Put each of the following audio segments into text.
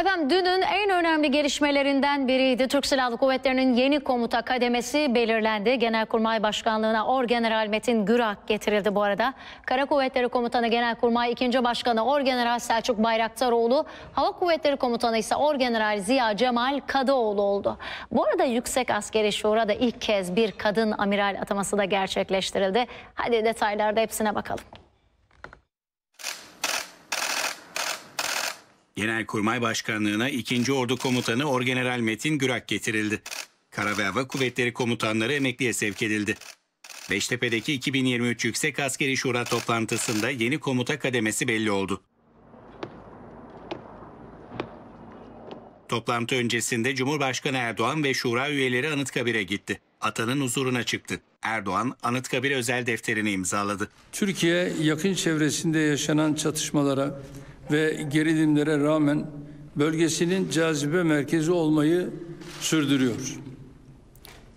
Efendim dünün en önemli gelişmelerinden biriydi. Türk Silahlı Kuvvetleri'nin yeni komuta kademesi belirlendi. Genelkurmay Başkanlığı'na Orgeneral Metin Gürak getirildi bu arada. Kara Kuvvetleri Komutanı Genelkurmay 2. Başkanı Orgeneral Selçuk Bayraktaroğlu, Hava Kuvvetleri Komutanı ise Orgeneral Ziya Cemal Kadıoğlu oldu. Bu arada Yüksek Askeri Şura'da ilk kez bir kadın amiral ataması da gerçekleştirildi. Hadi detaylarda hepsine bakalım. Genelkurmay Başkanlığı'na 2. Ordu Komutanı Orgeneral Metin Gürak getirildi. Kara ve Hava Kuvvetleri Komutanları emekliye sevk edildi. Beştepe'deki 2023 Yüksek Askeri Şura toplantısında yeni komuta kademesi belli oldu. Toplantı öncesinde Cumhurbaşkanı Erdoğan ve şura üyeleri Anıtkabir'e gitti. Atanın huzuruna çıktı. Erdoğan Anıtkabir özel defterini imzaladı. Türkiye yakın çevresinde yaşanan çatışmalara ve gerilimlere rağmen bölgesinin cazibe merkezi olmayı sürdürüyor.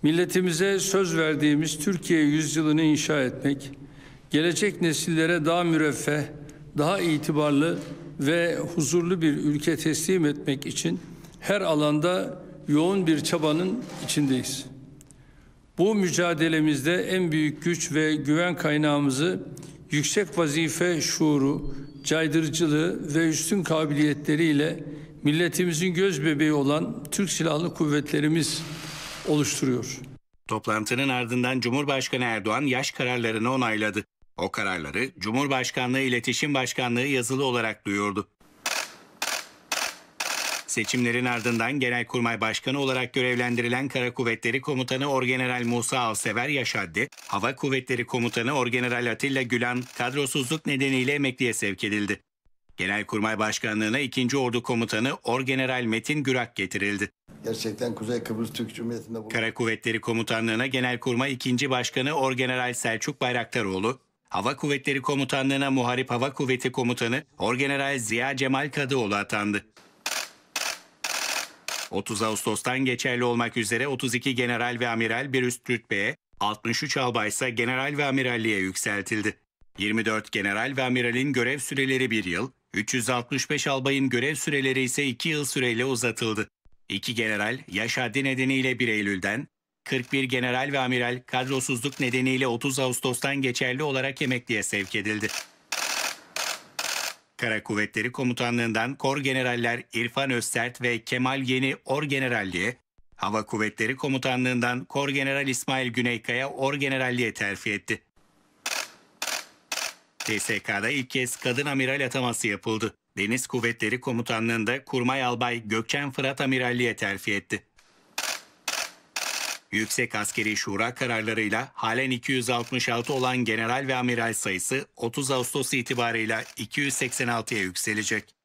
Milletimize söz verdiğimiz Türkiye yüzyılını inşa etmek, gelecek nesillere daha müreffeh, daha itibarlı ve huzurlu bir ülke teslim etmek için her alanda yoğun bir çabanın içindeyiz. Bu mücadelemizde en büyük güç ve güven kaynağımızı yüksek vazife şuuru, caydırıcılığı ve üstün kabiliyetleriyle milletimizin göz bebeği olan Türk Silahlı Kuvvetlerimiz oluşturuyor. Toplantının ardından Cumhurbaşkanı Erdoğan yaş kararlarını onayladı. O kararları Cumhurbaşkanlığı İletişim Başkanlığı yazılı olarak duyurdu. Seçimlerin ardından Genelkurmay Başkanı olarak görevlendirilen Kara Kuvvetleri Komutanı Orgeneral Musa Alsever Yaşaddi, Hava Kuvvetleri Komutanı Orgeneral Atilla Gülen kadrosuzluk nedeniyle emekliye sevk edildi. Genelkurmay Başkanlığı'na 2. Ordu Komutanı Orgeneral Metin Gürak getirildi. Gerçekten Kuzey Kıbrıs Türk Cumhuriyeti'nde... Bulunan... Kara Kuvvetleri Komutanlığı'na Genelkurmay 2. Başkanı Orgeneral Selçuk Bayraktaroğlu, Hava Kuvvetleri Komutanlığı'na Muharip Hava Kuvveti Komutanı Orgeneral Ziya Cemal Kadıoğlu atandı. 30 Ağustos'tan geçerli olmak üzere 32 general ve amiral bir üst rütbeye, 63 albay ise general ve amiralliğe yükseltildi. 24 general ve amiralin görev süreleri 1 yıl, 365 albayın görev süreleri ise 2 yıl süreyle uzatıldı. 2 general yaş haddi nedeniyle 1 Eylül'den, 41 general ve amiral kadrosuzluk nedeniyle 30 Ağustos'tan geçerli olarak emekliye sevk edildi. Kara Kuvvetleri Komutanlığından Kor Generaller İrfan Öztert ve Kemal Yeni Or Orgeneralliğe, Hava Kuvvetleri Komutanlığından Kor General İsmail Güneykaya Or Orgeneralliğe terfi etti. TSK'da ilk kez kadın amiral ataması yapıldı. Deniz Kuvvetleri Komutanlığında Kurmay Albay Gökçen Fırat Amiralliğe terfi etti. Yüksek Askeri Şura kararlarıyla halen 266 olan general ve amiral sayısı 30 Ağustos itibarıyla 286'ya yükselecek.